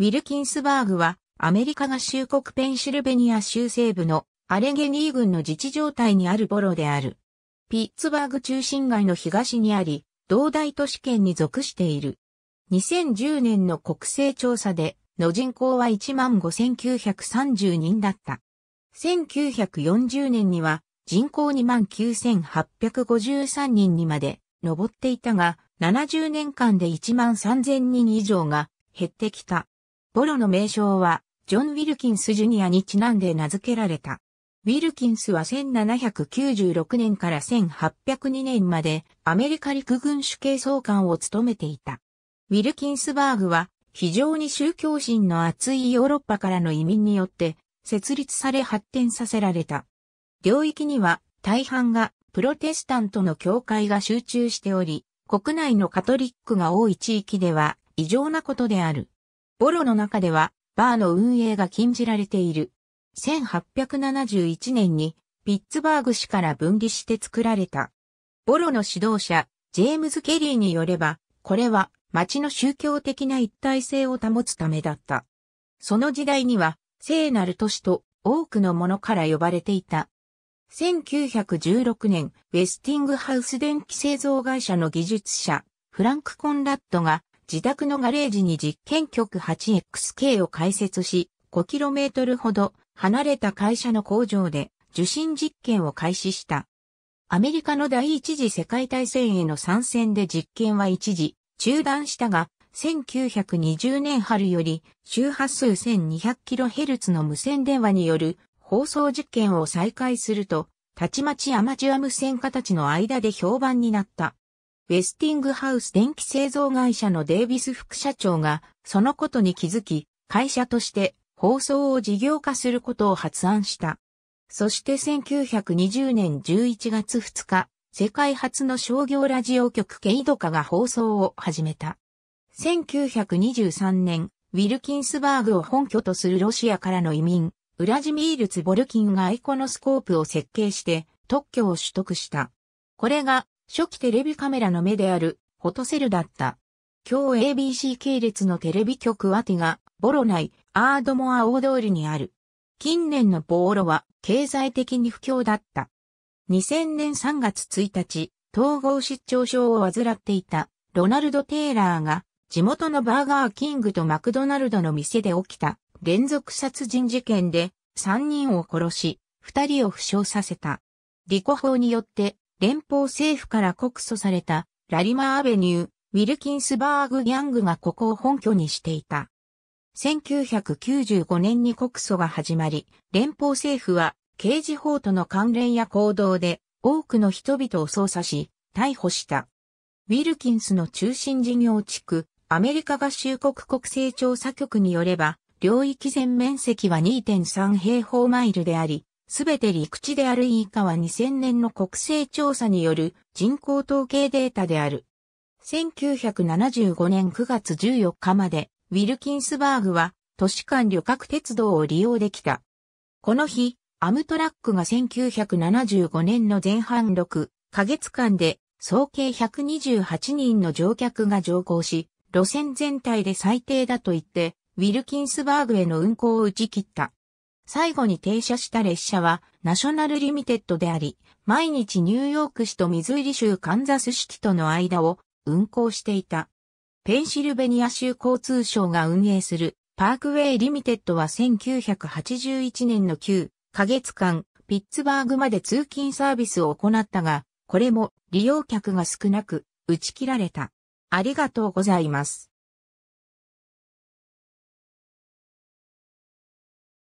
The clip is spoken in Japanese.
ウィルキンスバーグは、アメリカ合衆国ペンシルベニア州西部のアレゲニー郡の自治状態にあるボロである。ピッツバーグ中心街の東にあり、同大都市圏に属している。2010年の国勢調査で、の人口は15,930人だった。1940年には人口29,853人にまで上っていたが、70年間で13,000人以上が減ってきた。ボロの名称は、ジョン・ウィルキンス・ジュニアにちなんで名付けられた。ウィルキンスは1796年から1802年までアメリカ陸軍主計総監を務めていた。ウィルキンスバーグは非常に宗教心の厚いヨーロッパからの移民によって設立され発展させられた。領域には大半がプロテスタントの教会が集中しており、国内のカトリックが多い地域では異常なことである。ボロの中では、バーの運営が禁じられている。1871年に、ピッツバーグ市から分離して作られた。ボロの指導者、ジェームズ・ケリーによれば、これは町の宗教的な一体性を保つためだった。その時代には、聖なる都市と多くの者から呼ばれていた。1916年、ウェスティングハウス電気製造会社の技術者、フランク・コンラッドが自宅のガレージに実験局 8XK を開設し、5km ほど離れた会社の工場で受信実験を開始した。アメリカの第一次世界大戦への参戦で実験は一時中断したが、1920年春より周波数 1200kHz の無線電話による放送実験を再開すると、たちまちアマチュア無線家たちの間で評判になった。ウェスティングハウス電気製造会社のデイビス副社長が、そのことに気づき、会社として放送を事業化することを発案した。そして1920年11月2日、世界初の商業ラジオ局ケイドカが放送を始めた。1923年、ウィルキンスバーグを本拠とするロシアからの移民、ウラジミールツ・ボルキンがアイコノスコープを設計して特許を取得した。これが初期テレビカメラの目である、フォトセルだった。今日 ABC 系列のテレビ局アティが、ボロ内、アードモア大通りにある。近年のボーロは、経済的に不況だった。2000年3月1日、統合失調症を患っていた、ロナルド・テイラーが、地元のバーガーキングとマクドナルドの店で起きた、連続殺人事件で、3人を殺し、2人を負傷させた。リコ法によって、連邦政府から告訴されたラリマーアベニュー、ウィルキンスバーグギャングがここを本拠にしていた。1995年に告訴が始まり、連邦政府は刑事法との関連や行動で多くの人々を捜査し、逮捕した。ウィルキンスの中心事業地区、アメリカ合衆国国勢調査局によれば、領域全面積は2.3平方マイルであり、すべて陸地である以下は2000年の国勢調査による人口統計データである。1975年9月14日まで、ウィルキンスバーグは都市間旅客鉄道を利用できた。この日、アムトラックが1975年の前半6ヶ月間で総計128人の乗客が乗降し、路線全体で最低だと言って、ウィルキンスバーグへの運行を打ち切った。最後に停車した列車はナショナルリミテッドであり、毎日ニューヨーク市とミズーリ州カンザス市との間を運行していた。ペンシルベニア州交通省が運営するパークウェイリミテッドは1981年の9ヶ月間、ピッツバーグまで通勤サービスを行ったが、これも利用客が少なく打ち切られた。ありがとうございます。